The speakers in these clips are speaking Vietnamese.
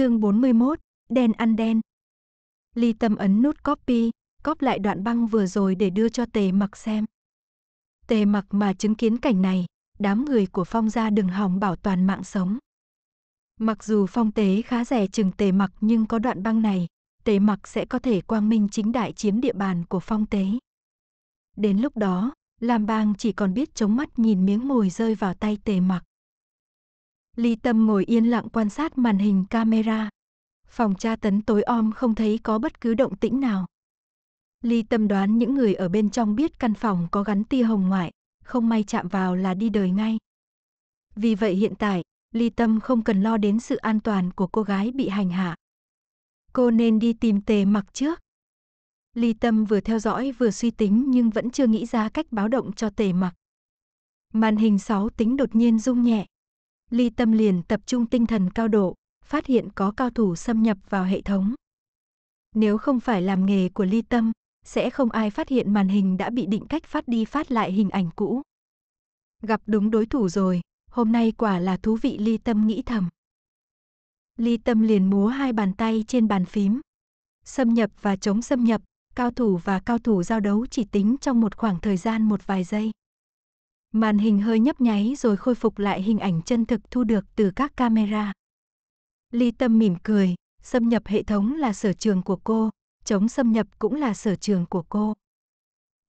Chương 41, đen ăn đen. Ly Tâm ấn nút copy, cóp lại đoạn băng vừa rồi để đưa cho Tề Mặc xem. Tề Mặc mà chứng kiến cảnh này, đám người của Phong gia đừng hòng bảo toàn mạng sống. Mặc dù Phong Tế khá rẻ chừng Tề Mặc nhưng có đoạn băng này, Tề Mặc sẽ có thể quang minh chính đại chiếm địa bàn của Phong Tế. Đến lúc đó, Lam Bang chỉ còn biết chống mắt nhìn miếng mồi rơi vào tay Tề Mặc. Ly Tâm ngồi yên lặng quan sát màn hình camera. Phòng tra tấn tối om không thấy có bất cứ động tĩnh nào. Ly Tâm đoán những người ở bên trong biết căn phòng có gắn tia hồng ngoại, không may chạm vào là đi đời ngay. Vì vậy hiện tại, Ly Tâm không cần lo đến sự an toàn của cô gái bị hành hạ. Cô nên đi tìm tề mặc trước. Ly Tâm vừa theo dõi vừa suy tính nhưng vẫn chưa nghĩ ra cách báo động cho tề mặc. Màn hình 6 tính đột nhiên rung nhẹ. Ly Tâm liền tập trung tinh thần cao độ, phát hiện có cao thủ xâm nhập vào hệ thống. Nếu không phải làm nghề của Ly Tâm, sẽ không ai phát hiện màn hình đã bị định cách phát đi phát lại hình ảnh cũ. Gặp đúng đối thủ rồi, hôm nay quả là thú vị Ly Tâm nghĩ thầm. Ly Tâm liền múa hai bàn tay trên bàn phím. Xâm nhập và chống xâm nhập, cao thủ và cao thủ giao đấu chỉ tính trong một khoảng thời gian một vài giây. Màn hình hơi nhấp nháy rồi khôi phục lại hình ảnh chân thực thu được từ các camera. Ly Tâm mỉm cười, xâm nhập hệ thống là sở trường của cô, chống xâm nhập cũng là sở trường của cô.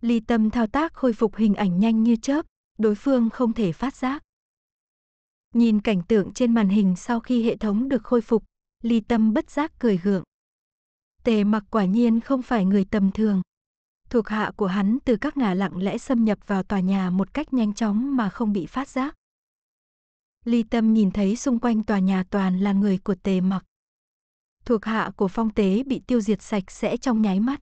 Ly Tâm thao tác khôi phục hình ảnh nhanh như chớp, đối phương không thể phát giác. Nhìn cảnh tượng trên màn hình sau khi hệ thống được khôi phục, Ly Tâm bất giác cười gượng. Tề mặc quả nhiên không phải người tầm thường thuộc hạ của hắn từ các ngả lặng lẽ xâm nhập vào tòa nhà một cách nhanh chóng mà không bị phát giác. Ly Tâm nhìn thấy xung quanh tòa nhà toàn là người của tề mặc. Thuộc hạ của phong tế bị tiêu diệt sạch sẽ trong nháy mắt.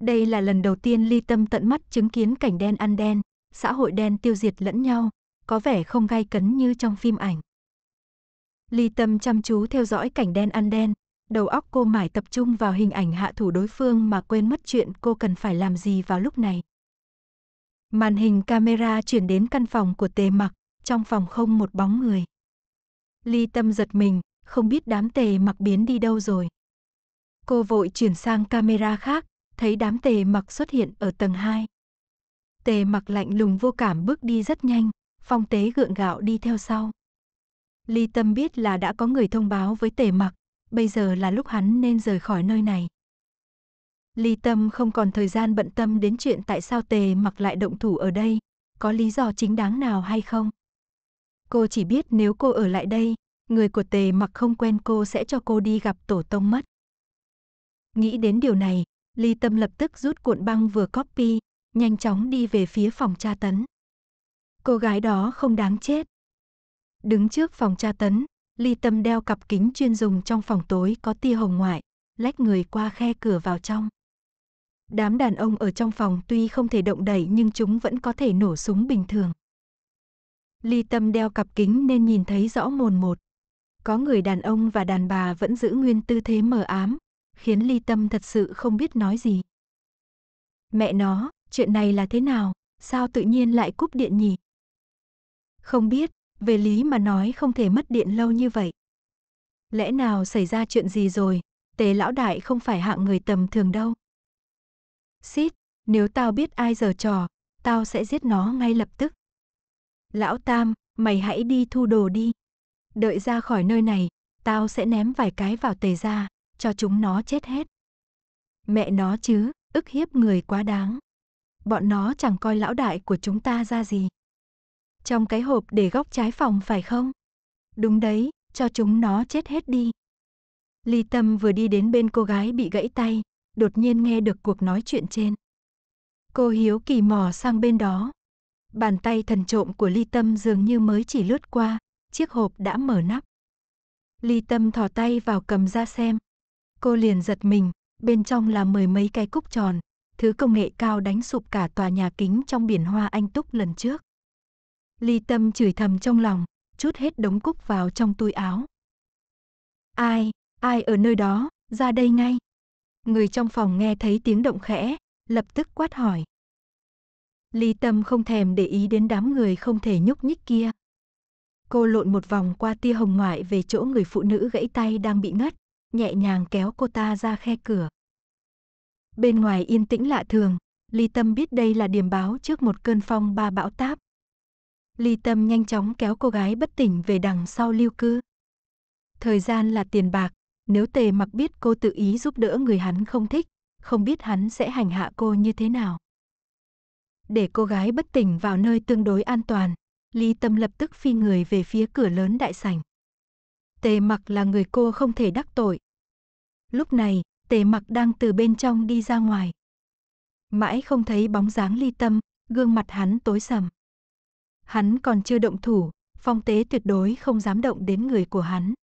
Đây là lần đầu tiên Ly Tâm tận mắt chứng kiến cảnh đen ăn đen, xã hội đen tiêu diệt lẫn nhau, có vẻ không gai cấn như trong phim ảnh. Ly Tâm chăm chú theo dõi cảnh đen ăn đen, đầu óc cô mải tập trung vào hình ảnh hạ thủ đối phương mà quên mất chuyện cô cần phải làm gì vào lúc này. Màn hình camera chuyển đến căn phòng của tề mặc, trong phòng không một bóng người. Ly tâm giật mình, không biết đám tề mặc biến đi đâu rồi. Cô vội chuyển sang camera khác, thấy đám tề mặc xuất hiện ở tầng 2. Tề mặc lạnh lùng vô cảm bước đi rất nhanh, phong tế gượng gạo đi theo sau. Ly tâm biết là đã có người thông báo với tề mặc, bây giờ là lúc hắn nên rời khỏi nơi này. Ly Tâm không còn thời gian bận tâm đến chuyện tại sao Tề mặc lại động thủ ở đây, có lý do chính đáng nào hay không. Cô chỉ biết nếu cô ở lại đây, người của Tề mặc không quen cô sẽ cho cô đi gặp tổ tông mất. Nghĩ đến điều này, Ly Tâm lập tức rút cuộn băng vừa copy, nhanh chóng đi về phía phòng tra tấn. Cô gái đó không đáng chết. Đứng trước phòng tra tấn, Ly Tâm đeo cặp kính chuyên dùng trong phòng tối có tia hồng ngoại, lách người qua khe cửa vào trong. Đám đàn ông ở trong phòng tuy không thể động đẩy nhưng chúng vẫn có thể nổ súng bình thường. Ly Tâm đeo cặp kính nên nhìn thấy rõ mồn một. Có người đàn ông và đàn bà vẫn giữ nguyên tư thế mờ ám, khiến Ly Tâm thật sự không biết nói gì. Mẹ nó, chuyện này là thế nào, sao tự nhiên lại cúp điện nhỉ? Không biết, về lý mà nói không thể mất điện lâu như vậy. Lẽ nào xảy ra chuyện gì rồi, tề lão đại không phải hạng người tầm thường đâu. Xít, nếu tao biết ai giờ trò, tao sẽ giết nó ngay lập tức. Lão Tam, mày hãy đi thu đồ đi. Đợi ra khỏi nơi này, tao sẽ ném vài cái vào tề ra, cho chúng nó chết hết. Mẹ nó chứ, ức hiếp người quá đáng. Bọn nó chẳng coi lão đại của chúng ta ra gì. Trong cái hộp để góc trái phòng phải không? Đúng đấy, cho chúng nó chết hết đi. Ly Tâm vừa đi đến bên cô gái bị gãy tay, đột nhiên nghe được cuộc nói chuyện trên. Cô hiếu kỳ mò sang bên đó. Bàn tay thần trộm của Ly Tâm dường như mới chỉ lướt qua, chiếc hộp đã mở nắp. Ly Tâm thò tay vào cầm ra xem. Cô liền giật mình, bên trong là mười mấy cái cúc tròn, thứ công nghệ cao đánh sụp cả tòa nhà kính trong biển hoa anh túc lần trước. Ly Tâm chửi thầm trong lòng, chút hết đống cúc vào trong túi áo. Ai, ai ở nơi đó, ra đây ngay. Người trong phòng nghe thấy tiếng động khẽ, lập tức quát hỏi. Ly Tâm không thèm để ý đến đám người không thể nhúc nhích kia. Cô lộn một vòng qua tia hồng ngoại về chỗ người phụ nữ gãy tay đang bị ngất, nhẹ nhàng kéo cô ta ra khe cửa. Bên ngoài yên tĩnh lạ thường, Ly Tâm biết đây là điểm báo trước một cơn phong ba bão táp. Ly Tâm nhanh chóng kéo cô gái bất tỉnh về đằng sau lưu cư. Thời gian là tiền bạc, nếu tề mặc biết cô tự ý giúp đỡ người hắn không thích, không biết hắn sẽ hành hạ cô như thế nào. Để cô gái bất tỉnh vào nơi tương đối an toàn, Ly Tâm lập tức phi người về phía cửa lớn đại sảnh. Tề mặc là người cô không thể đắc tội. Lúc này, tề mặc đang từ bên trong đi ra ngoài. Mãi không thấy bóng dáng ly tâm, gương mặt hắn tối sầm. Hắn còn chưa động thủ, phong tế tuyệt đối không dám động đến người của hắn.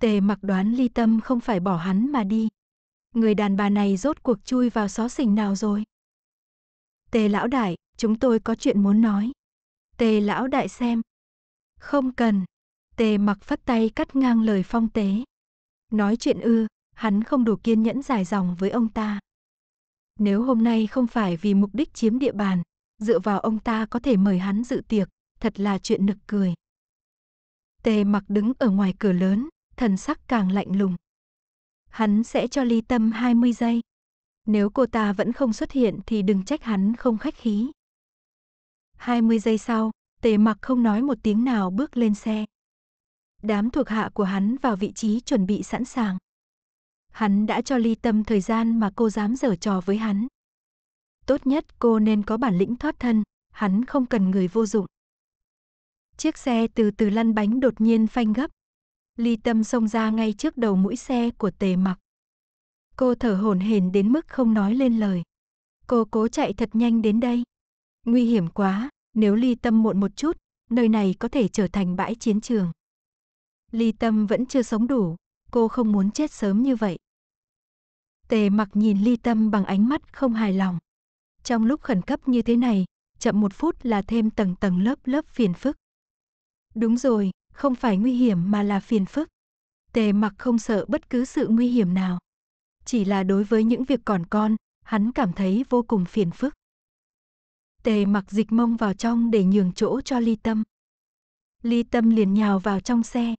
Tề mặc đoán ly tâm không phải bỏ hắn mà đi. Người đàn bà này rốt cuộc chui vào xó xỉnh nào rồi? Tề lão đại, chúng tôi có chuyện muốn nói. Tề lão đại xem. Không cần. Tề mặc phất tay cắt ngang lời phong tế. Nói chuyện ư, hắn không đủ kiên nhẫn dài dòng với ông ta. Nếu hôm nay không phải vì mục đích chiếm địa bàn, dựa vào ông ta có thể mời hắn dự tiệc, thật là chuyện nực cười. Tề mặc đứng ở ngoài cửa lớn, thần sắc càng lạnh lùng. Hắn sẽ cho ly tâm 20 giây. Nếu cô ta vẫn không xuất hiện thì đừng trách hắn không khách khí. 20 giây sau, tề mặc không nói một tiếng nào bước lên xe. Đám thuộc hạ của hắn vào vị trí chuẩn bị sẵn sàng. Hắn đã cho ly tâm thời gian mà cô dám dở trò với hắn tốt nhất cô nên có bản lĩnh thoát thân, hắn không cần người vô dụng. Chiếc xe từ từ lăn bánh đột nhiên phanh gấp. Ly Tâm xông ra ngay trước đầu mũi xe của Tề Mặc. Cô thở hổn hển đến mức không nói lên lời. Cô cố chạy thật nhanh đến đây. Nguy hiểm quá, nếu Ly Tâm muộn một chút, nơi này có thể trở thành bãi chiến trường. Ly Tâm vẫn chưa sống đủ, cô không muốn chết sớm như vậy. Tề mặc nhìn Ly Tâm bằng ánh mắt không hài lòng. Trong lúc khẩn cấp như thế này, chậm một phút là thêm tầng tầng lớp lớp phiền phức. Đúng rồi, không phải nguy hiểm mà là phiền phức. Tề mặc không sợ bất cứ sự nguy hiểm nào. Chỉ là đối với những việc còn con, hắn cảm thấy vô cùng phiền phức. Tề mặc dịch mông vào trong để nhường chỗ cho ly tâm. Ly tâm liền nhào vào trong xe.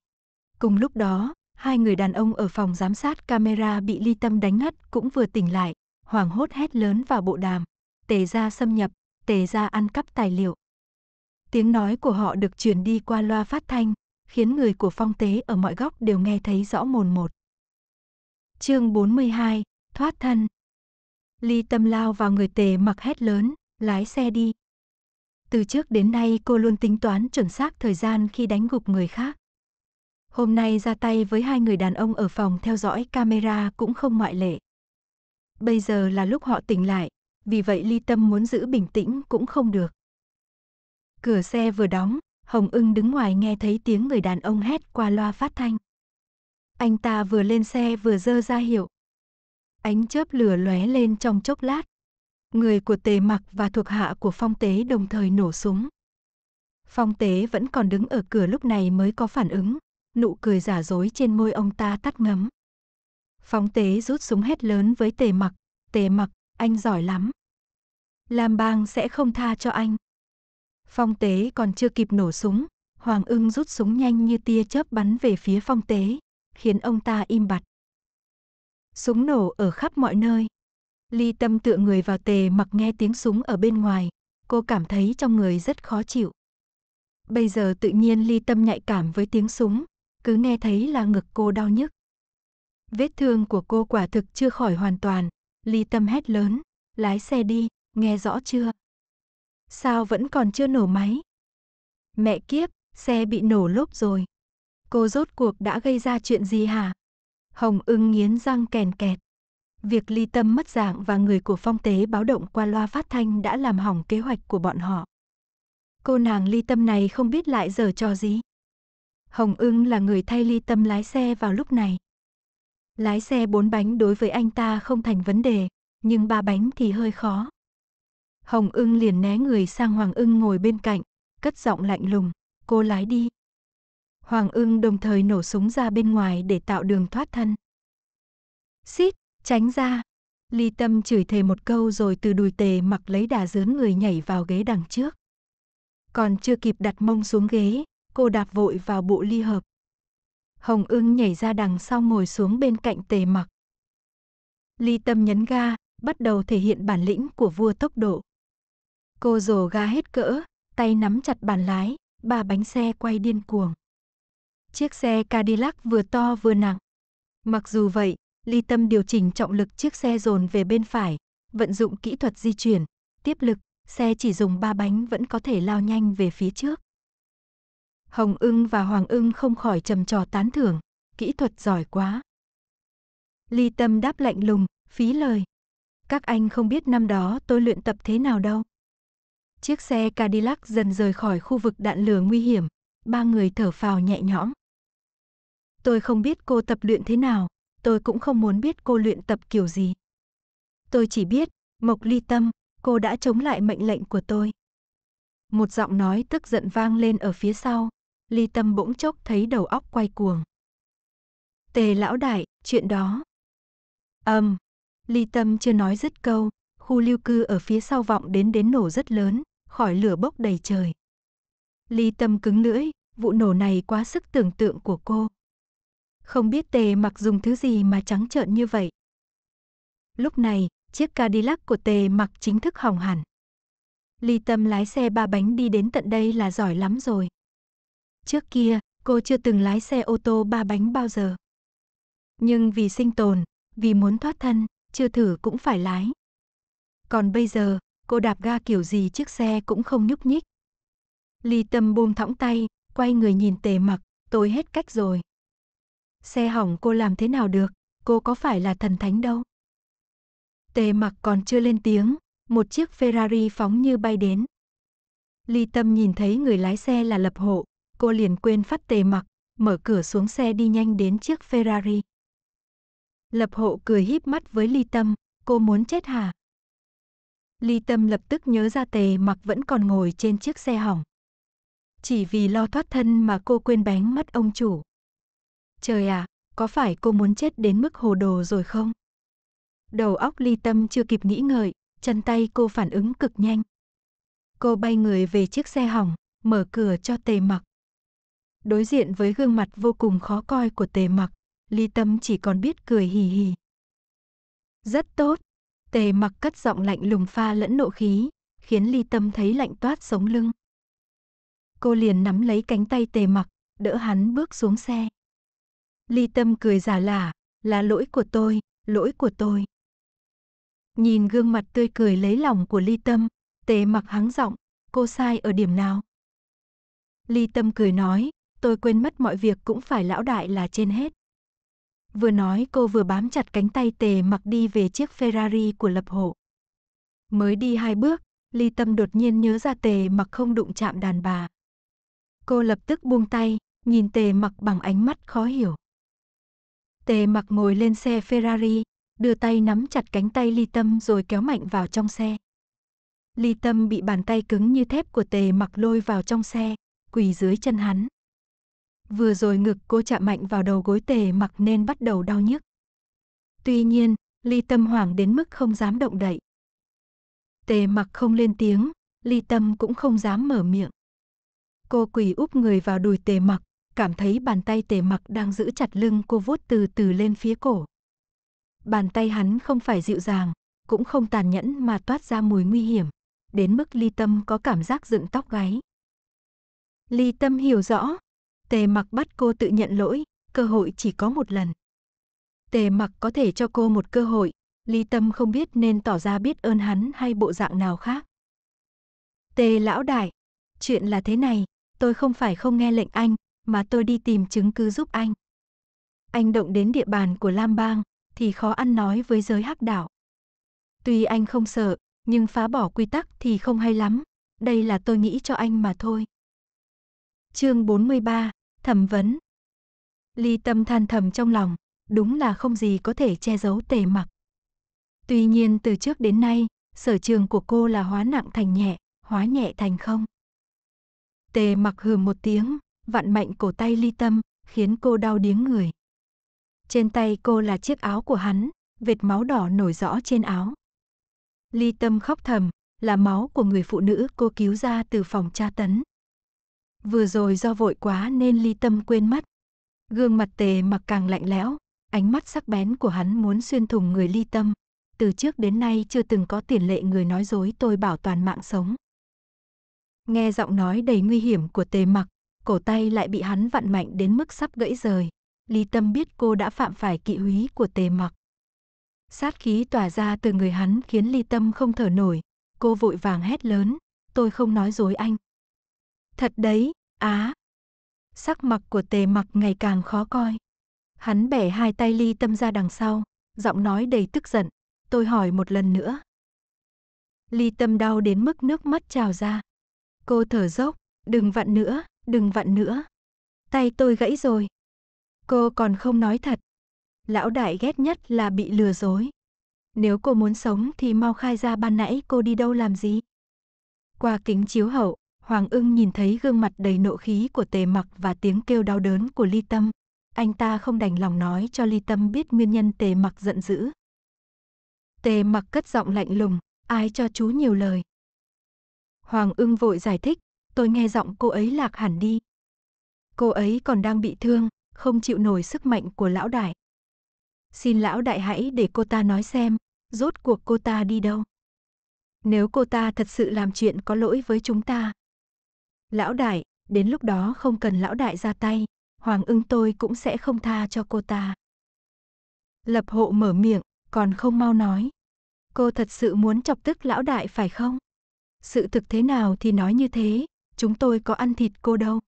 Cùng lúc đó, hai người đàn ông ở phòng giám sát camera bị ly tâm đánh ngất cũng vừa tỉnh lại, hoảng hốt hét lớn vào bộ đàm tề gia xâm nhập, tề gia ăn cắp tài liệu. Tiếng nói của họ được truyền đi qua loa phát thanh, khiến người của phong tế ở mọi góc đều nghe thấy rõ mồn một. Chương 42, thoát thân. Ly Tâm lao vào người Tề Mặc hét lớn, lái xe đi. Từ trước đến nay cô luôn tính toán chuẩn xác thời gian khi đánh gục người khác. Hôm nay ra tay với hai người đàn ông ở phòng theo dõi camera cũng không ngoại lệ. Bây giờ là lúc họ tỉnh lại, vì vậy ly tâm muốn giữ bình tĩnh cũng không được. Cửa xe vừa đóng, Hồng ưng đứng ngoài nghe thấy tiếng người đàn ông hét qua loa phát thanh. Anh ta vừa lên xe vừa dơ ra hiệu. Ánh chớp lửa lóe lên trong chốc lát. Người của tề mặc và thuộc hạ của phong tế đồng thời nổ súng. Phong tế vẫn còn đứng ở cửa lúc này mới có phản ứng, nụ cười giả dối trên môi ông ta tắt ngấm. Phong tế rút súng hét lớn với tề mặc, tề mặc, anh giỏi lắm. Lam Bang sẽ không tha cho anh. Phong Tế còn chưa kịp nổ súng, Hoàng ưng rút súng nhanh như tia chớp bắn về phía Phong Tế, khiến ông ta im bặt. Súng nổ ở khắp mọi nơi. Ly tâm tựa người vào tề mặc nghe tiếng súng ở bên ngoài, cô cảm thấy trong người rất khó chịu. Bây giờ tự nhiên ly tâm nhạy cảm với tiếng súng, cứ nghe thấy là ngực cô đau nhức. Vết thương của cô quả thực chưa khỏi hoàn toàn, ly tâm hét lớn, lái xe đi nghe rõ chưa? Sao vẫn còn chưa nổ máy? Mẹ kiếp, xe bị nổ lốp rồi. Cô rốt cuộc đã gây ra chuyện gì hả? Hồng ưng nghiến răng kèn kẹt. Việc ly tâm mất dạng và người của phong tế báo động qua loa phát thanh đã làm hỏng kế hoạch của bọn họ. Cô nàng ly tâm này không biết lại giờ cho gì. Hồng ưng là người thay ly tâm lái xe vào lúc này. Lái xe bốn bánh đối với anh ta không thành vấn đề, nhưng ba bánh thì hơi khó. Hồng ưng liền né người sang Hoàng ưng ngồi bên cạnh, cất giọng lạnh lùng, cô lái đi. Hoàng ưng đồng thời nổ súng ra bên ngoài để tạo đường thoát thân. Xít, tránh ra. Ly Tâm chửi thề một câu rồi từ đùi tề mặc lấy đà dướn người nhảy vào ghế đằng trước. Còn chưa kịp đặt mông xuống ghế, cô đạp vội vào bộ ly hợp. Hồng ưng nhảy ra đằng sau ngồi xuống bên cạnh tề mặc. Ly Tâm nhấn ga, bắt đầu thể hiện bản lĩnh của vua tốc độ. Cô rồ ga hết cỡ, tay nắm chặt bàn lái, ba bánh xe quay điên cuồng. Chiếc xe Cadillac vừa to vừa nặng. Mặc dù vậy, ly tâm điều chỉnh trọng lực chiếc xe dồn về bên phải, vận dụng kỹ thuật di chuyển, tiếp lực, xe chỉ dùng ba bánh vẫn có thể lao nhanh về phía trước. Hồng ưng và Hoàng ưng không khỏi trầm trò tán thưởng, kỹ thuật giỏi quá. Ly tâm đáp lạnh lùng, phí lời. Các anh không biết năm đó tôi luyện tập thế nào đâu. Chiếc xe Cadillac dần rời khỏi khu vực đạn lửa nguy hiểm, ba người thở phào nhẹ nhõm. Tôi không biết cô tập luyện thế nào, tôi cũng không muốn biết cô luyện tập kiểu gì. Tôi chỉ biết, Mộc Ly Tâm, cô đã chống lại mệnh lệnh của tôi. Một giọng nói tức giận vang lên ở phía sau, Ly Tâm bỗng chốc thấy đầu óc quay cuồng. Tề lão đại, chuyện đó. Âm, um, Ly Tâm chưa nói dứt câu, khu lưu cư ở phía sau vọng đến đến nổ rất lớn, khỏi lửa bốc đầy trời. Ly tâm cứng lưỡi, vụ nổ này quá sức tưởng tượng của cô. Không biết tề mặc dùng thứ gì mà trắng trợn như vậy. Lúc này, chiếc Cadillac của tề mặc chính thức hỏng hẳn. Ly tâm lái xe ba bánh đi đến tận đây là giỏi lắm rồi. Trước kia, cô chưa từng lái xe ô tô ba bánh bao giờ. Nhưng vì sinh tồn, vì muốn thoát thân, chưa thử cũng phải lái. Còn bây giờ, cô đạp ga kiểu gì chiếc xe cũng không nhúc nhích. Ly Tâm buông thõng tay, quay người nhìn Tề Mặc, tôi hết cách rồi. Xe hỏng cô làm thế nào được, cô có phải là thần thánh đâu. Tề Mặc còn chưa lên tiếng, một chiếc Ferrari phóng như bay đến. Ly Tâm nhìn thấy người lái xe là Lập Hộ, cô liền quên phát Tề Mặc, mở cửa xuống xe đi nhanh đến chiếc Ferrari. Lập Hộ cười híp mắt với Ly Tâm, cô muốn chết hả? Ly Tâm lập tức nhớ ra tề mặc vẫn còn ngồi trên chiếc xe hỏng. Chỉ vì lo thoát thân mà cô quên bánh mất ông chủ. Trời ạ, à, có phải cô muốn chết đến mức hồ đồ rồi không? Đầu óc Ly Tâm chưa kịp nghĩ ngợi, chân tay cô phản ứng cực nhanh. Cô bay người về chiếc xe hỏng, mở cửa cho tề mặc. Đối diện với gương mặt vô cùng khó coi của tề mặc, Ly Tâm chỉ còn biết cười hì hì. Rất tốt, Tề mặc cất giọng lạnh lùng pha lẫn nộ khí, khiến ly tâm thấy lạnh toát sống lưng. Cô liền nắm lấy cánh tay tề mặc, đỡ hắn bước xuống xe. Ly tâm cười giả lả, là lỗi của tôi, lỗi của tôi. Nhìn gương mặt tươi cười lấy lòng của ly tâm, tề mặc háng giọng, cô sai ở điểm nào? Ly tâm cười nói, tôi quên mất mọi việc cũng phải lão đại là trên hết. Vừa nói cô vừa bám chặt cánh tay tề mặc đi về chiếc Ferrari của lập hộ. Mới đi hai bước, ly tâm đột nhiên nhớ ra tề mặc không đụng chạm đàn bà. Cô lập tức buông tay, nhìn tề mặc bằng ánh mắt khó hiểu. Tề mặc ngồi lên xe Ferrari, đưa tay nắm chặt cánh tay ly tâm rồi kéo mạnh vào trong xe. Ly tâm bị bàn tay cứng như thép của tề mặc lôi vào trong xe, quỳ dưới chân hắn. Vừa rồi ngực cô chạm mạnh vào đầu gối tề mặc nên bắt đầu đau nhức. Tuy nhiên, ly tâm hoảng đến mức không dám động đậy. Tề mặc không lên tiếng, ly tâm cũng không dám mở miệng. Cô quỳ úp người vào đùi tề mặc, cảm thấy bàn tay tề mặc đang giữ chặt lưng cô vuốt từ từ lên phía cổ. Bàn tay hắn không phải dịu dàng, cũng không tàn nhẫn mà toát ra mùi nguy hiểm, đến mức ly tâm có cảm giác dựng tóc gáy. Ly tâm hiểu rõ, Tề mặc bắt cô tự nhận lỗi, cơ hội chỉ có một lần. Tề mặc có thể cho cô một cơ hội, Lý tâm không biết nên tỏ ra biết ơn hắn hay bộ dạng nào khác. Tề lão đại, chuyện là thế này, tôi không phải không nghe lệnh anh, mà tôi đi tìm chứng cứ giúp anh. Anh động đến địa bàn của Lam Bang, thì khó ăn nói với giới hắc đảo. Tuy anh không sợ, nhưng phá bỏ quy tắc thì không hay lắm, đây là tôi nghĩ cho anh mà thôi. Chương 43, thẩm vấn. Ly tâm than thầm trong lòng, đúng là không gì có thể che giấu tề mặc. Tuy nhiên từ trước đến nay, sở trường của cô là hóa nặng thành nhẹ, hóa nhẹ thành không. Tề mặc hừ một tiếng, vặn mạnh cổ tay ly tâm, khiến cô đau điếng người. Trên tay cô là chiếc áo của hắn, vệt máu đỏ nổi rõ trên áo. Ly tâm khóc thầm, là máu của người phụ nữ cô cứu ra từ phòng tra tấn. Vừa rồi do vội quá nên ly tâm quên mất. Gương mặt tề mặc càng lạnh lẽo, ánh mắt sắc bén của hắn muốn xuyên thủng người ly tâm. Từ trước đến nay chưa từng có tiền lệ người nói dối tôi bảo toàn mạng sống. Nghe giọng nói đầy nguy hiểm của tề mặc, cổ tay lại bị hắn vặn mạnh đến mức sắp gãy rời. Ly tâm biết cô đã phạm phải kỵ húy của tề mặc. Sát khí tỏa ra từ người hắn khiến ly tâm không thở nổi. Cô vội vàng hét lớn, tôi không nói dối anh, Thật đấy, á. Sắc mặt của tề mặc ngày càng khó coi. Hắn bẻ hai tay ly tâm ra đằng sau, giọng nói đầy tức giận. Tôi hỏi một lần nữa. Ly tâm đau đến mức nước mắt trào ra. Cô thở dốc, đừng vặn nữa, đừng vặn nữa. Tay tôi gãy rồi. Cô còn không nói thật. Lão đại ghét nhất là bị lừa dối. Nếu cô muốn sống thì mau khai ra ban nãy cô đi đâu làm gì. Qua kính chiếu hậu, Hoàng ưng nhìn thấy gương mặt đầy nộ khí của tề mặc và tiếng kêu đau đớn của ly tâm. Anh ta không đành lòng nói cho ly tâm biết nguyên nhân tề mặc giận dữ. Tề mặc cất giọng lạnh lùng, ai cho chú nhiều lời. Hoàng ưng vội giải thích, tôi nghe giọng cô ấy lạc hẳn đi. Cô ấy còn đang bị thương, không chịu nổi sức mạnh của lão đại. Xin lão đại hãy để cô ta nói xem, rốt cuộc cô ta đi đâu. Nếu cô ta thật sự làm chuyện có lỗi với chúng ta, Lão đại, đến lúc đó không cần lão đại ra tay, Hoàng ưng tôi cũng sẽ không tha cho cô ta. Lập hộ mở miệng, còn không mau nói. Cô thật sự muốn chọc tức lão đại phải không? Sự thực thế nào thì nói như thế, chúng tôi có ăn thịt cô đâu.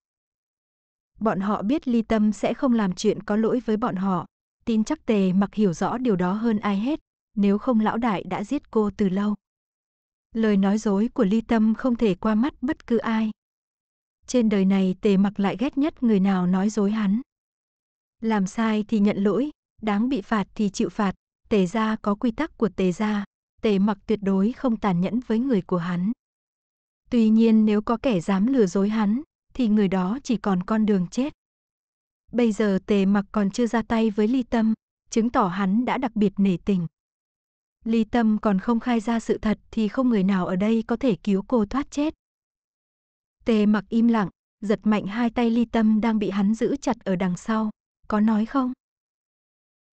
Bọn họ biết ly tâm sẽ không làm chuyện có lỗi với bọn họ, tin chắc tề mặc hiểu rõ điều đó hơn ai hết, nếu không lão đại đã giết cô từ lâu. Lời nói dối của ly tâm không thể qua mắt bất cứ ai, trên đời này tề mặc lại ghét nhất người nào nói dối hắn. Làm sai thì nhận lỗi, đáng bị phạt thì chịu phạt, tề gia có quy tắc của tề gia, tề mặc tuyệt đối không tàn nhẫn với người của hắn. Tuy nhiên nếu có kẻ dám lừa dối hắn, thì người đó chỉ còn con đường chết. Bây giờ tề mặc còn chưa ra tay với ly tâm, chứng tỏ hắn đã đặc biệt nể tình. Ly tâm còn không khai ra sự thật thì không người nào ở đây có thể cứu cô thoát chết. Tề mặc im lặng, giật mạnh hai tay ly tâm đang bị hắn giữ chặt ở đằng sau. Có nói không?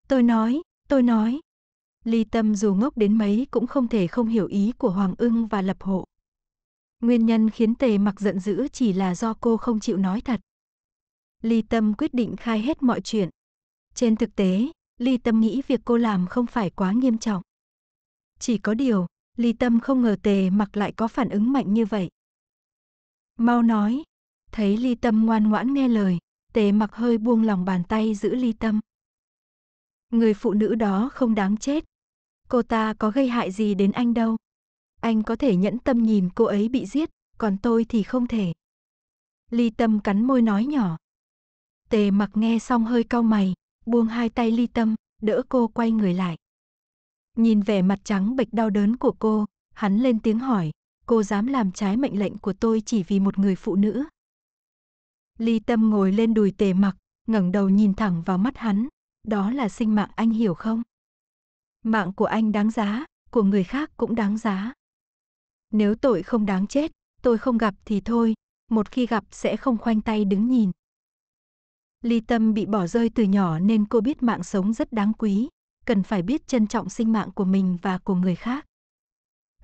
Tôi nói, tôi nói. Ly tâm dù ngốc đến mấy cũng không thể không hiểu ý của Hoàng ưng và lập hộ. Nguyên nhân khiến tề mặc giận dữ chỉ là do cô không chịu nói thật. Ly tâm quyết định khai hết mọi chuyện. Trên thực tế, Ly tâm nghĩ việc cô làm không phải quá nghiêm trọng. Chỉ có điều, Ly tâm không ngờ tề mặc lại có phản ứng mạnh như vậy. Mau nói. Thấy ly tâm ngoan ngoãn nghe lời, tề mặc hơi buông lòng bàn tay giữ ly tâm. Người phụ nữ đó không đáng chết. Cô ta có gây hại gì đến anh đâu. Anh có thể nhẫn tâm nhìn cô ấy bị giết, còn tôi thì không thể. Ly tâm cắn môi nói nhỏ. Tề mặc nghe xong hơi cau mày, buông hai tay ly tâm, đỡ cô quay người lại. Nhìn vẻ mặt trắng bệch đau đớn của cô, hắn lên tiếng hỏi, cô dám làm trái mệnh lệnh của tôi chỉ vì một người phụ nữ. Ly Tâm ngồi lên đùi tề mặc, ngẩng đầu nhìn thẳng vào mắt hắn, đó là sinh mạng anh hiểu không? Mạng của anh đáng giá, của người khác cũng đáng giá. Nếu tội không đáng chết, tôi không gặp thì thôi, một khi gặp sẽ không khoanh tay đứng nhìn. Ly Tâm bị bỏ rơi từ nhỏ nên cô biết mạng sống rất đáng quý, cần phải biết trân trọng sinh mạng của mình và của người khác.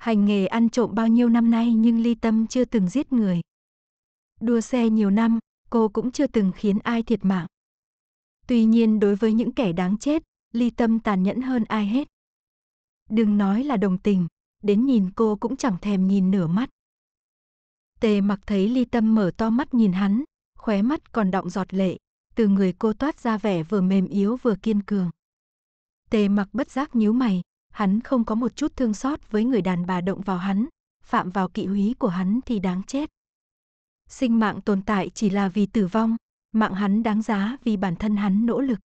Hành nghề ăn trộm bao nhiêu năm nay nhưng ly tâm chưa từng giết người. Đua xe nhiều năm, cô cũng chưa từng khiến ai thiệt mạng. Tuy nhiên đối với những kẻ đáng chết, ly tâm tàn nhẫn hơn ai hết. Đừng nói là đồng tình, đến nhìn cô cũng chẳng thèm nhìn nửa mắt. Tề mặc thấy ly tâm mở to mắt nhìn hắn, khóe mắt còn đọng giọt lệ, từ người cô toát ra vẻ vừa mềm yếu vừa kiên cường. Tề mặc bất giác nhíu mày, hắn không có một chút thương xót với người đàn bà động vào hắn, phạm vào kỵ húy của hắn thì đáng chết. Sinh mạng tồn tại chỉ là vì tử vong, mạng hắn đáng giá vì bản thân hắn nỗ lực.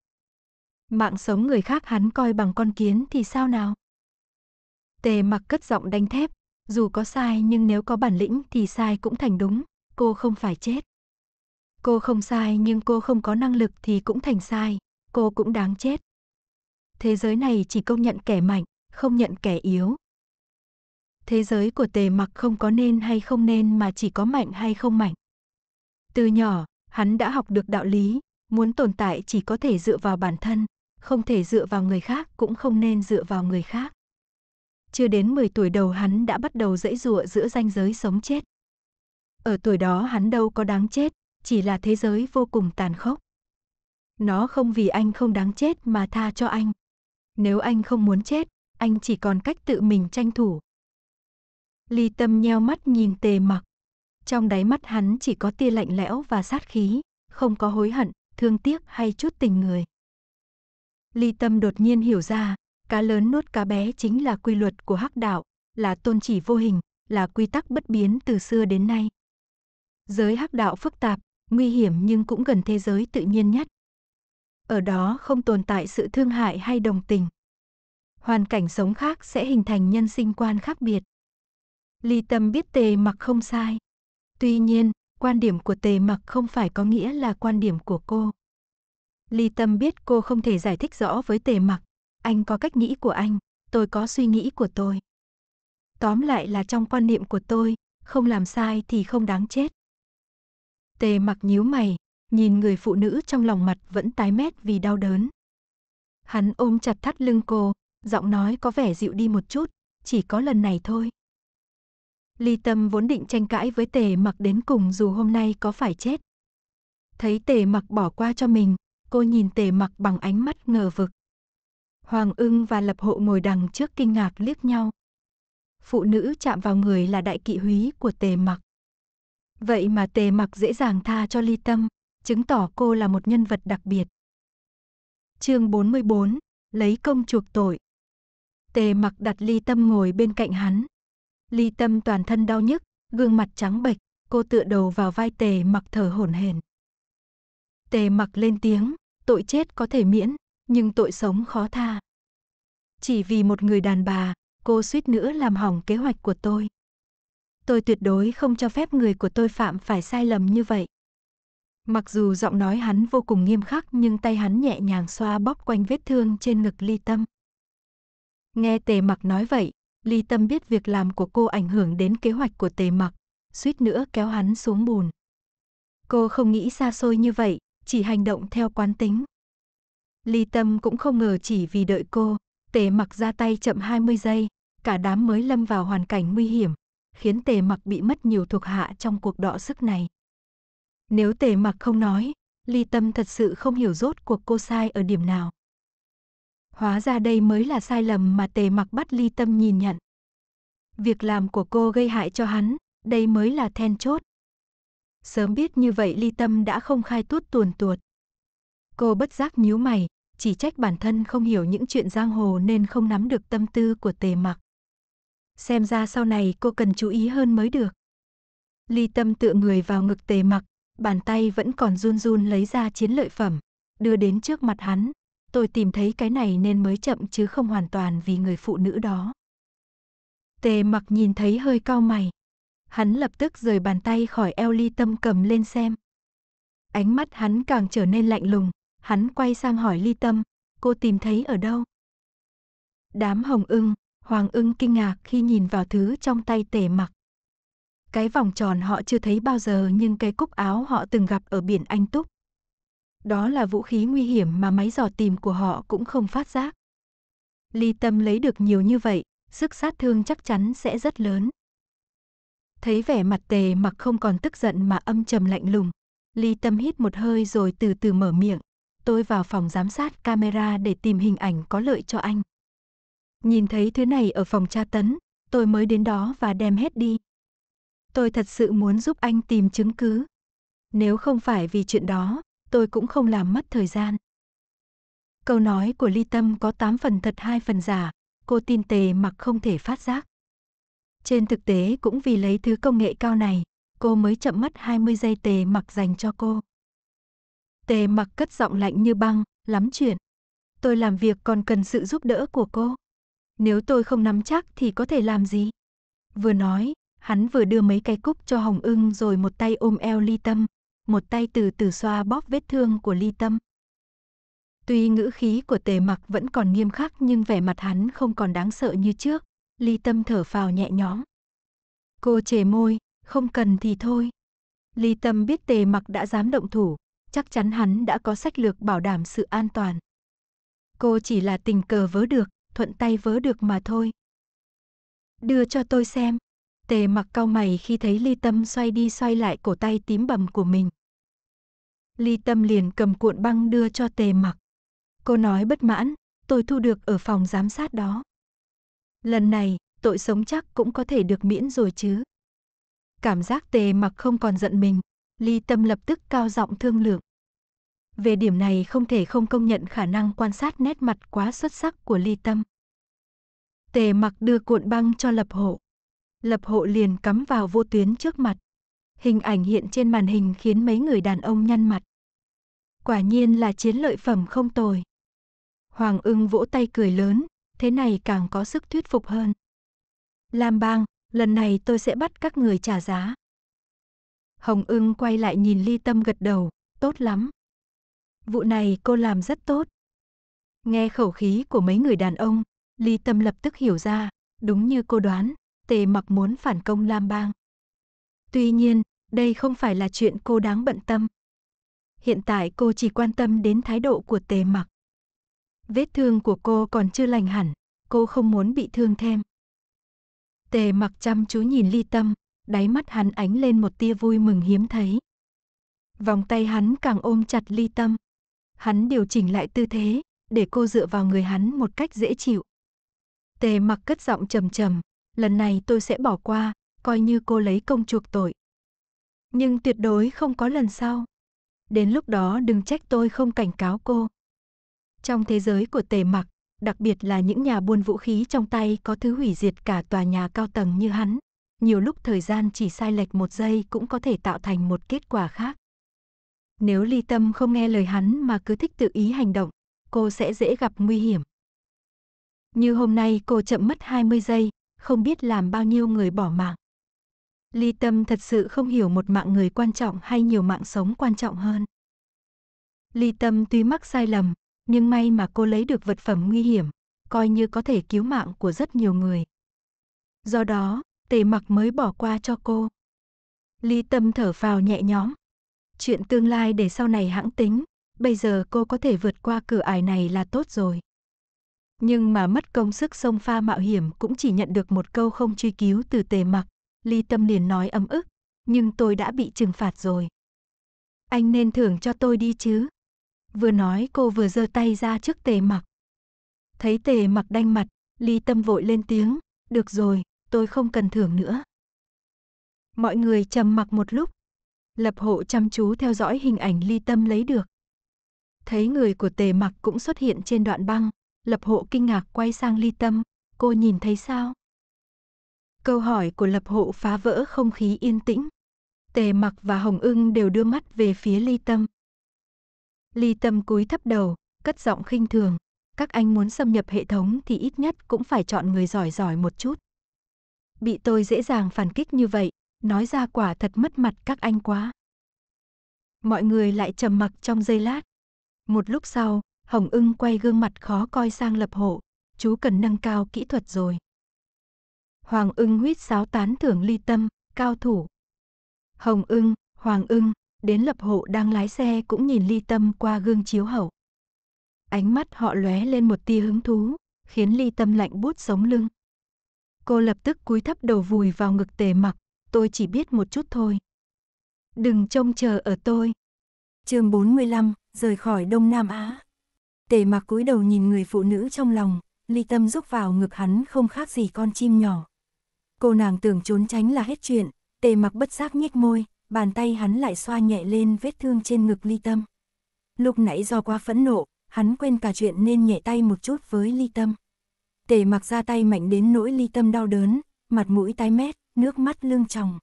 Mạng sống người khác hắn coi bằng con kiến thì sao nào? Tề mặc cất giọng đánh thép, dù có sai nhưng nếu có bản lĩnh thì sai cũng thành đúng, cô không phải chết. Cô không sai nhưng cô không có năng lực thì cũng thành sai, cô cũng đáng chết. Thế giới này chỉ công nhận kẻ mạnh, không nhận kẻ yếu. Thế giới của tề mặc không có nên hay không nên mà chỉ có mạnh hay không mạnh. Từ nhỏ, hắn đã học được đạo lý, muốn tồn tại chỉ có thể dựa vào bản thân, không thể dựa vào người khác cũng không nên dựa vào người khác. Chưa đến 10 tuổi đầu hắn đã bắt đầu dãy dụa giữa ranh giới sống chết. Ở tuổi đó hắn đâu có đáng chết, chỉ là thế giới vô cùng tàn khốc. Nó không vì anh không đáng chết mà tha cho anh. Nếu anh không muốn chết, anh chỉ còn cách tự mình tranh thủ. Ly Tâm nheo mắt nhìn tề mặc. Trong đáy mắt hắn chỉ có tia lạnh lẽo và sát khí, không có hối hận, thương tiếc hay chút tình người. Ly Tâm đột nhiên hiểu ra, cá lớn nuốt cá bé chính là quy luật của hắc đạo, là tôn chỉ vô hình, là quy tắc bất biến từ xưa đến nay. Giới hắc đạo phức tạp, nguy hiểm nhưng cũng gần thế giới tự nhiên nhất. Ở đó không tồn tại sự thương hại hay đồng tình hoàn cảnh sống khác sẽ hình thành nhân sinh quan khác biệt. Ly Tâm biết Tề Mặc không sai. Tuy nhiên, quan điểm của Tề Mặc không phải có nghĩa là quan điểm của cô. Ly Tâm biết cô không thể giải thích rõ với Tề Mặc, anh có cách nghĩ của anh, tôi có suy nghĩ của tôi. Tóm lại là trong quan niệm của tôi, không làm sai thì không đáng chết. Tề Mặc nhíu mày, nhìn người phụ nữ trong lòng mặt vẫn tái mét vì đau đớn. Hắn ôm chặt thắt lưng cô, giọng nói có vẻ dịu đi một chút, chỉ có lần này thôi. Ly Tâm vốn định tranh cãi với Tề Mặc đến cùng dù hôm nay có phải chết. Thấy Tề Mặc bỏ qua cho mình, cô nhìn Tề Mặc bằng ánh mắt ngờ vực. Hoàng Ưng và Lập Hộ ngồi đằng trước kinh ngạc liếc nhau. Phụ nữ chạm vào người là đại kỵ húy của Tề Mặc. Vậy mà Tề Mặc dễ dàng tha cho Ly Tâm, chứng tỏ cô là một nhân vật đặc biệt. Chương 44: Lấy công chuộc tội. Tề mặc đặt ly tâm ngồi bên cạnh hắn. Ly tâm toàn thân đau nhức, gương mặt trắng bệch, cô tựa đầu vào vai tề mặc thở hổn hển. Tề mặc lên tiếng, tội chết có thể miễn, nhưng tội sống khó tha. Chỉ vì một người đàn bà, cô suýt nữa làm hỏng kế hoạch của tôi. Tôi tuyệt đối không cho phép người của tôi phạm phải sai lầm như vậy. Mặc dù giọng nói hắn vô cùng nghiêm khắc nhưng tay hắn nhẹ nhàng xoa bóp quanh vết thương trên ngực ly tâm. Nghe tề mặc nói vậy, ly tâm biết việc làm của cô ảnh hưởng đến kế hoạch của tề mặc, suýt nữa kéo hắn xuống bùn. Cô không nghĩ xa xôi như vậy, chỉ hành động theo quán tính. Ly tâm cũng không ngờ chỉ vì đợi cô, tề mặc ra tay chậm 20 giây, cả đám mới lâm vào hoàn cảnh nguy hiểm, khiến tề mặc bị mất nhiều thuộc hạ trong cuộc đọ sức này. Nếu tề mặc không nói, ly tâm thật sự không hiểu rốt cuộc cô sai ở điểm nào. Hóa ra đây mới là sai lầm mà tề mặc bắt ly tâm nhìn nhận. Việc làm của cô gây hại cho hắn, đây mới là then chốt. Sớm biết như vậy ly tâm đã không khai tuốt tuồn tuột. Cô bất giác nhíu mày, chỉ trách bản thân không hiểu những chuyện giang hồ nên không nắm được tâm tư của tề mặc. Xem ra sau này cô cần chú ý hơn mới được. Ly tâm tựa người vào ngực tề mặc, bàn tay vẫn còn run run lấy ra chiến lợi phẩm, đưa đến trước mặt hắn, Tôi tìm thấy cái này nên mới chậm chứ không hoàn toàn vì người phụ nữ đó. Tề mặc nhìn thấy hơi cao mày. Hắn lập tức rời bàn tay khỏi eo ly tâm cầm lên xem. Ánh mắt hắn càng trở nên lạnh lùng, hắn quay sang hỏi ly tâm, cô tìm thấy ở đâu? Đám hồng ưng, hoàng ưng kinh ngạc khi nhìn vào thứ trong tay tề mặc. Cái vòng tròn họ chưa thấy bao giờ nhưng cái cúc áo họ từng gặp ở biển Anh Túc. Đó là vũ khí nguy hiểm mà máy dò tìm của họ cũng không phát giác. Ly Tâm lấy được nhiều như vậy, sức sát thương chắc chắn sẽ rất lớn. Thấy vẻ mặt tề mặc không còn tức giận mà âm trầm lạnh lùng. Ly Tâm hít một hơi rồi từ từ mở miệng. Tôi vào phòng giám sát camera để tìm hình ảnh có lợi cho anh. Nhìn thấy thứ này ở phòng tra tấn, tôi mới đến đó và đem hết đi. Tôi thật sự muốn giúp anh tìm chứng cứ. Nếu không phải vì chuyện đó, tôi cũng không làm mất thời gian. Câu nói của Ly Tâm có 8 phần thật hai phần giả, cô tin tề mặc không thể phát giác. Trên thực tế cũng vì lấy thứ công nghệ cao này, cô mới chậm mất 20 giây tề mặc dành cho cô. Tề mặc cất giọng lạnh như băng, lắm chuyện. Tôi làm việc còn cần sự giúp đỡ của cô. Nếu tôi không nắm chắc thì có thể làm gì? Vừa nói, hắn vừa đưa mấy cái cúc cho Hồng ưng rồi một tay ôm eo ly tâm, một tay từ từ xoa bóp vết thương của ly tâm. Tuy ngữ khí của tề mặc vẫn còn nghiêm khắc nhưng vẻ mặt hắn không còn đáng sợ như trước, ly tâm thở phào nhẹ nhõm. Cô chề môi, không cần thì thôi. Ly tâm biết tề mặc đã dám động thủ, chắc chắn hắn đã có sách lược bảo đảm sự an toàn. Cô chỉ là tình cờ vớ được, thuận tay vớ được mà thôi. Đưa cho tôi xem. Tề mặc cau mày khi thấy ly tâm xoay đi xoay lại cổ tay tím bầm của mình. Ly Tâm liền cầm cuộn băng đưa cho tề mặc. Cô nói bất mãn, tôi thu được ở phòng giám sát đó. Lần này, tội sống chắc cũng có thể được miễn rồi chứ. Cảm giác tề mặc không còn giận mình, Ly Tâm lập tức cao giọng thương lượng. Về điểm này không thể không công nhận khả năng quan sát nét mặt quá xuất sắc của Ly Tâm. Tề mặc đưa cuộn băng cho lập hộ. Lập hộ liền cắm vào vô tuyến trước mặt. Hình ảnh hiện trên màn hình khiến mấy người đàn ông nhăn mặt. Quả nhiên là chiến lợi phẩm không tồi. Hoàng ưng vỗ tay cười lớn, thế này càng có sức thuyết phục hơn. Lam bang, lần này tôi sẽ bắt các người trả giá. Hồng ưng quay lại nhìn ly tâm gật đầu, tốt lắm. Vụ này cô làm rất tốt. Nghe khẩu khí của mấy người đàn ông, ly tâm lập tức hiểu ra, đúng như cô đoán, tề mặc muốn phản công Lam bang. Tuy nhiên, đây không phải là chuyện cô đáng bận tâm. Hiện tại cô chỉ quan tâm đến thái độ của tề mặc. Vết thương của cô còn chưa lành hẳn, cô không muốn bị thương thêm. Tề mặc chăm chú nhìn ly tâm, đáy mắt hắn ánh lên một tia vui mừng hiếm thấy. Vòng tay hắn càng ôm chặt ly tâm. Hắn điều chỉnh lại tư thế, để cô dựa vào người hắn một cách dễ chịu. Tề mặc cất giọng trầm trầm, lần này tôi sẽ bỏ qua, coi như cô lấy công chuộc tội. Nhưng tuyệt đối không có lần sau. Đến lúc đó đừng trách tôi không cảnh cáo cô. Trong thế giới của tề mặc, đặc biệt là những nhà buôn vũ khí trong tay có thứ hủy diệt cả tòa nhà cao tầng như hắn, nhiều lúc thời gian chỉ sai lệch một giây cũng có thể tạo thành một kết quả khác. Nếu ly tâm không nghe lời hắn mà cứ thích tự ý hành động, cô sẽ dễ gặp nguy hiểm. Như hôm nay cô chậm mất 20 giây, không biết làm bao nhiêu người bỏ mạng. Ly Tâm thật sự không hiểu một mạng người quan trọng hay nhiều mạng sống quan trọng hơn. Ly Tâm tuy mắc sai lầm, nhưng may mà cô lấy được vật phẩm nguy hiểm, coi như có thể cứu mạng của rất nhiều người. Do đó, tề mặc mới bỏ qua cho cô. Ly Tâm thở phào nhẹ nhõm. Chuyện tương lai để sau này hãng tính, bây giờ cô có thể vượt qua cửa ải này là tốt rồi. Nhưng mà mất công sức sông pha mạo hiểm cũng chỉ nhận được một câu không truy cứu từ tề mặc. Ly Tâm liền nói ấm ức, nhưng tôi đã bị trừng phạt rồi. Anh nên thưởng cho tôi đi chứ. Vừa nói cô vừa giơ tay ra trước tề mặc. Thấy tề mặc đanh mặt, Ly Tâm vội lên tiếng, được rồi, tôi không cần thưởng nữa. Mọi người trầm mặc một lúc. Lập hộ chăm chú theo dõi hình ảnh Ly Tâm lấy được. Thấy người của tề mặc cũng xuất hiện trên đoạn băng, lập hộ kinh ngạc quay sang Ly Tâm, cô nhìn thấy sao? Câu hỏi của lập hộ phá vỡ không khí yên tĩnh. Tề mặc và Hồng ưng đều đưa mắt về phía ly tâm. Ly tâm cúi thấp đầu, cất giọng khinh thường. Các anh muốn xâm nhập hệ thống thì ít nhất cũng phải chọn người giỏi giỏi một chút. Bị tôi dễ dàng phản kích như vậy, nói ra quả thật mất mặt các anh quá. Mọi người lại trầm mặc trong giây lát. Một lúc sau, Hồng ưng quay gương mặt khó coi sang lập hộ. Chú cần nâng cao kỹ thuật rồi. Hoàng ưng huýt sáo tán thưởng ly tâm, cao thủ. Hồng ưng, Hoàng ưng, đến lập hộ đang lái xe cũng nhìn ly tâm qua gương chiếu hậu. Ánh mắt họ lóe lên một tia hứng thú, khiến ly tâm lạnh bút sống lưng. Cô lập tức cúi thấp đầu vùi vào ngực tề mặc, tôi chỉ biết một chút thôi. Đừng trông chờ ở tôi. chương 45, rời khỏi Đông Nam Á. Tề mặc cúi đầu nhìn người phụ nữ trong lòng, ly tâm rúc vào ngực hắn không khác gì con chim nhỏ. Cô nàng tưởng trốn tránh là hết chuyện, tề mặc bất giác nhếch môi, bàn tay hắn lại xoa nhẹ lên vết thương trên ngực ly tâm. Lúc nãy do quá phẫn nộ, hắn quên cả chuyện nên nhẹ tay một chút với ly tâm. Tề mặc ra tay mạnh đến nỗi ly tâm đau đớn, mặt mũi tái mét, nước mắt lưng tròng.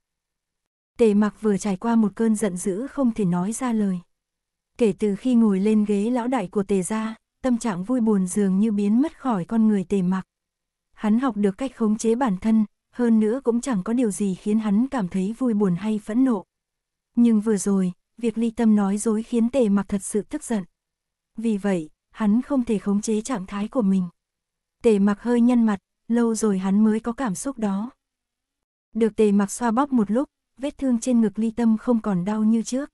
Tề mặc vừa trải qua một cơn giận dữ không thể nói ra lời. Kể từ khi ngồi lên ghế lão đại của tề gia, tâm trạng vui buồn dường như biến mất khỏi con người tề mặc. Hắn học được cách khống chế bản thân, hơn nữa cũng chẳng có điều gì khiến hắn cảm thấy vui buồn hay phẫn nộ. Nhưng vừa rồi, việc ly tâm nói dối khiến tề mặc thật sự tức giận. Vì vậy, hắn không thể khống chế trạng thái của mình. Tề mặc hơi nhăn mặt, lâu rồi hắn mới có cảm xúc đó. Được tề mặc xoa bóp một lúc, vết thương trên ngực ly tâm không còn đau như trước.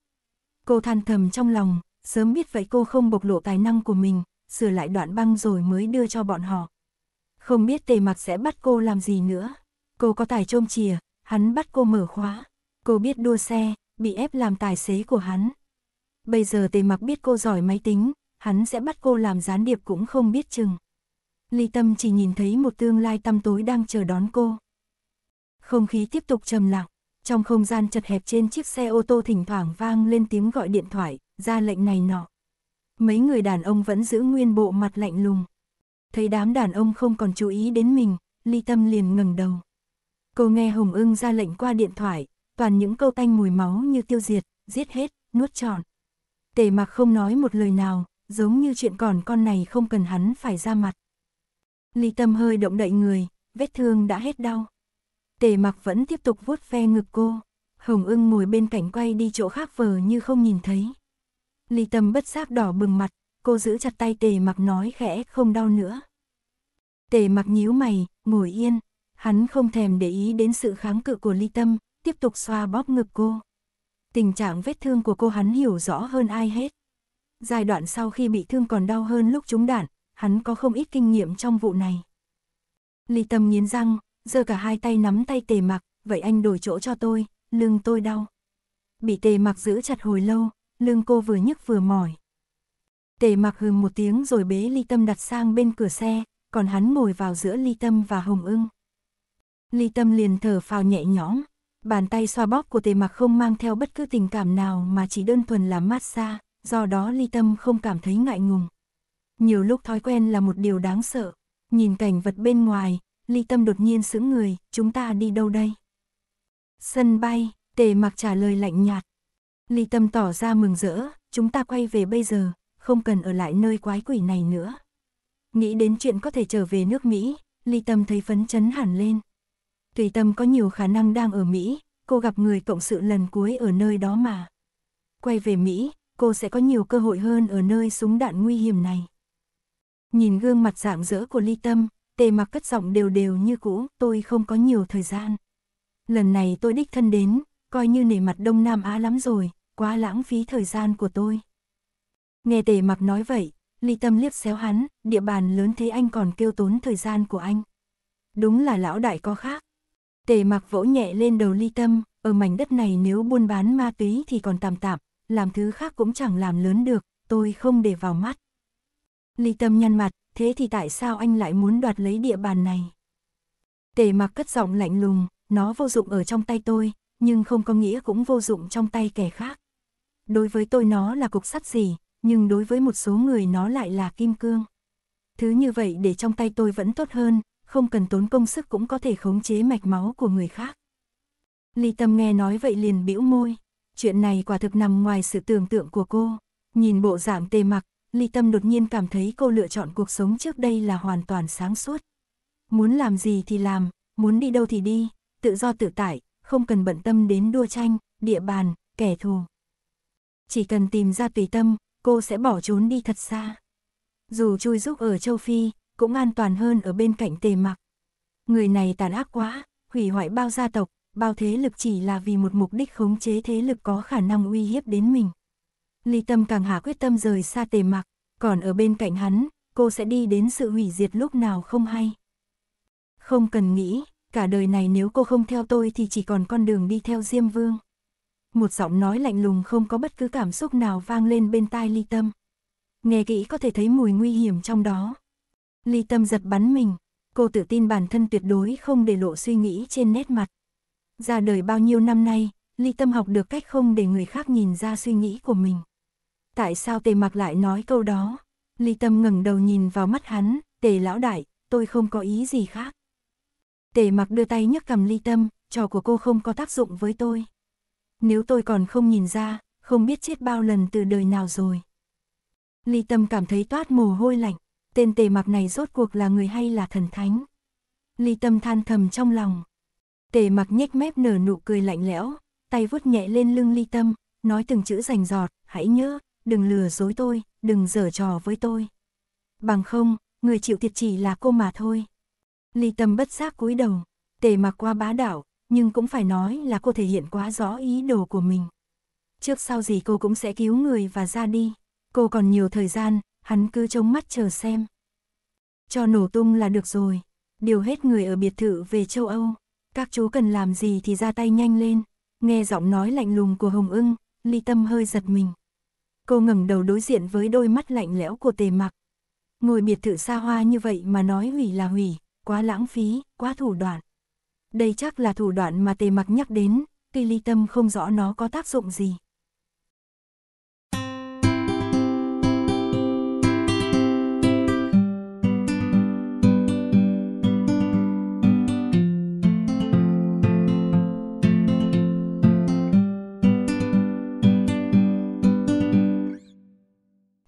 Cô than thầm trong lòng, sớm biết vậy cô không bộc lộ tài năng của mình, sửa lại đoạn băng rồi mới đưa cho bọn họ. Không biết tề mặc sẽ bắt cô làm gì nữa. Cô có tài trông chìa, hắn bắt cô mở khóa. Cô biết đua xe, bị ép làm tài xế của hắn. Bây giờ tề mặc biết cô giỏi máy tính, hắn sẽ bắt cô làm gián điệp cũng không biết chừng. Ly Tâm chỉ nhìn thấy một tương lai tăm tối đang chờ đón cô. Không khí tiếp tục trầm lặng, trong không gian chật hẹp trên chiếc xe ô tô thỉnh thoảng vang lên tiếng gọi điện thoại, ra lệnh này nọ. Mấy người đàn ông vẫn giữ nguyên bộ mặt lạnh lùng. Thấy đám đàn ông không còn chú ý đến mình, Ly Tâm liền ngẩng đầu. Cô nghe Hồng ưng ra lệnh qua điện thoại, toàn những câu tanh mùi máu như tiêu diệt, giết hết, nuốt trọn. Tề mặc không nói một lời nào, giống như chuyện còn con này không cần hắn phải ra mặt. Ly tâm hơi động đậy người, vết thương đã hết đau. Tề mặc vẫn tiếp tục vuốt ve ngực cô. Hồng ưng ngồi bên cạnh quay đi chỗ khác vờ như không nhìn thấy. Ly tâm bất giác đỏ bừng mặt, cô giữ chặt tay tề mặc nói khẽ không đau nữa. Tề mặc nhíu mày, ngồi yên, Hắn không thèm để ý đến sự kháng cự của ly tâm, tiếp tục xoa bóp ngực cô. Tình trạng vết thương của cô hắn hiểu rõ hơn ai hết. Giai đoạn sau khi bị thương còn đau hơn lúc trúng đạn, hắn có không ít kinh nghiệm trong vụ này. Ly tâm nghiến răng, giơ cả hai tay nắm tay tề mặc, vậy anh đổi chỗ cho tôi, lưng tôi đau. Bị tề mặc giữ chặt hồi lâu, lưng cô vừa nhức vừa mỏi. Tề mặc hừ một tiếng rồi bế ly tâm đặt sang bên cửa xe, còn hắn ngồi vào giữa ly tâm và hồng ưng. Ly Tâm liền thở phào nhẹ nhõm, bàn tay xoa bóp của tề mặc không mang theo bất cứ tình cảm nào mà chỉ đơn thuần là massage, do đó Ly Tâm không cảm thấy ngại ngùng. Nhiều lúc thói quen là một điều đáng sợ, nhìn cảnh vật bên ngoài, Ly Tâm đột nhiên sững người, chúng ta đi đâu đây? Sân bay, tề mặc trả lời lạnh nhạt. Ly Tâm tỏ ra mừng rỡ, chúng ta quay về bây giờ, không cần ở lại nơi quái quỷ này nữa. Nghĩ đến chuyện có thể trở về nước Mỹ, Ly Tâm thấy phấn chấn hẳn lên. Tùy tâm có nhiều khả năng đang ở Mỹ, cô gặp người cộng sự lần cuối ở nơi đó mà. Quay về Mỹ, cô sẽ có nhiều cơ hội hơn ở nơi súng đạn nguy hiểm này. Nhìn gương mặt dạng dỡ của ly tâm, tề mặc cất giọng đều đều như cũ, tôi không có nhiều thời gian. Lần này tôi đích thân đến, coi như nể mặt Đông Nam Á lắm rồi, quá lãng phí thời gian của tôi. Nghe tề mặc nói vậy, ly tâm liếc xéo hắn, địa bàn lớn thế anh còn kêu tốn thời gian của anh. Đúng là lão đại có khác, Tề mặc vỗ nhẹ lên đầu ly tâm, ở mảnh đất này nếu buôn bán ma túy thì còn tạm tạm, làm thứ khác cũng chẳng làm lớn được, tôi không để vào mắt. Ly tâm nhăn mặt, thế thì tại sao anh lại muốn đoạt lấy địa bàn này? Tề mặc cất giọng lạnh lùng, nó vô dụng ở trong tay tôi, nhưng không có nghĩa cũng vô dụng trong tay kẻ khác. Đối với tôi nó là cục sắt gì, nhưng đối với một số người nó lại là kim cương. Thứ như vậy để trong tay tôi vẫn tốt hơn, không cần tốn công sức cũng có thể khống chế mạch máu của người khác. Ly Tâm nghe nói vậy liền bĩu môi, chuyện này quả thực nằm ngoài sự tưởng tượng của cô. Nhìn bộ dạng tề mặc, Ly Tâm đột nhiên cảm thấy cô lựa chọn cuộc sống trước đây là hoàn toàn sáng suốt. Muốn làm gì thì làm, muốn đi đâu thì đi, tự do tự tại, không cần bận tâm đến đua tranh, địa bàn, kẻ thù. Chỉ cần tìm ra tùy tâm, cô sẽ bỏ trốn đi thật xa. Dù chui rúc ở châu Phi, cũng an toàn hơn ở bên cạnh tề mặc. Người này tàn ác quá, hủy hoại bao gia tộc, bao thế lực chỉ là vì một mục đích khống chế thế lực có khả năng uy hiếp đến mình. Ly Tâm càng hạ quyết tâm rời xa tề mặc, còn ở bên cạnh hắn, cô sẽ đi đến sự hủy diệt lúc nào không hay. Không cần nghĩ, cả đời này nếu cô không theo tôi thì chỉ còn con đường đi theo Diêm Vương. Một giọng nói lạnh lùng không có bất cứ cảm xúc nào vang lên bên tai Ly Tâm. Nghe kỹ có thể thấy mùi nguy hiểm trong đó. Ly Tâm giật bắn mình, cô tự tin bản thân tuyệt đối không để lộ suy nghĩ trên nét mặt. Ra đời bao nhiêu năm nay, Ly Tâm học được cách không để người khác nhìn ra suy nghĩ của mình. Tại sao tề mặc lại nói câu đó? Ly Tâm ngẩng đầu nhìn vào mắt hắn, tề lão đại, tôi không có ý gì khác. Tề mặc đưa tay nhấc cầm Ly Tâm, trò của cô không có tác dụng với tôi. Nếu tôi còn không nhìn ra, không biết chết bao lần từ đời nào rồi. Ly Tâm cảm thấy toát mồ hôi lạnh tên tề mặc này rốt cuộc là người hay là thần thánh. Ly tâm than thầm trong lòng. Tề mặc nhếch mép nở nụ cười lạnh lẽo, tay vuốt nhẹ lên lưng ly tâm, nói từng chữ rành giọt, hãy nhớ, đừng lừa dối tôi, đừng giở trò với tôi. Bằng không, người chịu thiệt chỉ là cô mà thôi. Ly tâm bất giác cúi đầu, tề mặc qua bá đạo, nhưng cũng phải nói là cô thể hiện quá rõ ý đồ của mình. Trước sau gì cô cũng sẽ cứu người và ra đi. Cô còn nhiều thời gian, hắn cứ trông mắt chờ xem. Cho nổ tung là được rồi, điều hết người ở biệt thự về châu Âu, các chú cần làm gì thì ra tay nhanh lên, nghe giọng nói lạnh lùng của Hồng ưng, ly tâm hơi giật mình. Cô ngẩng đầu đối diện với đôi mắt lạnh lẽo của tề mặc. Ngồi biệt thự xa hoa như vậy mà nói hủy là hủy, quá lãng phí, quá thủ đoạn. Đây chắc là thủ đoạn mà tề mặc nhắc đến, tuy ly tâm không rõ nó có tác dụng gì.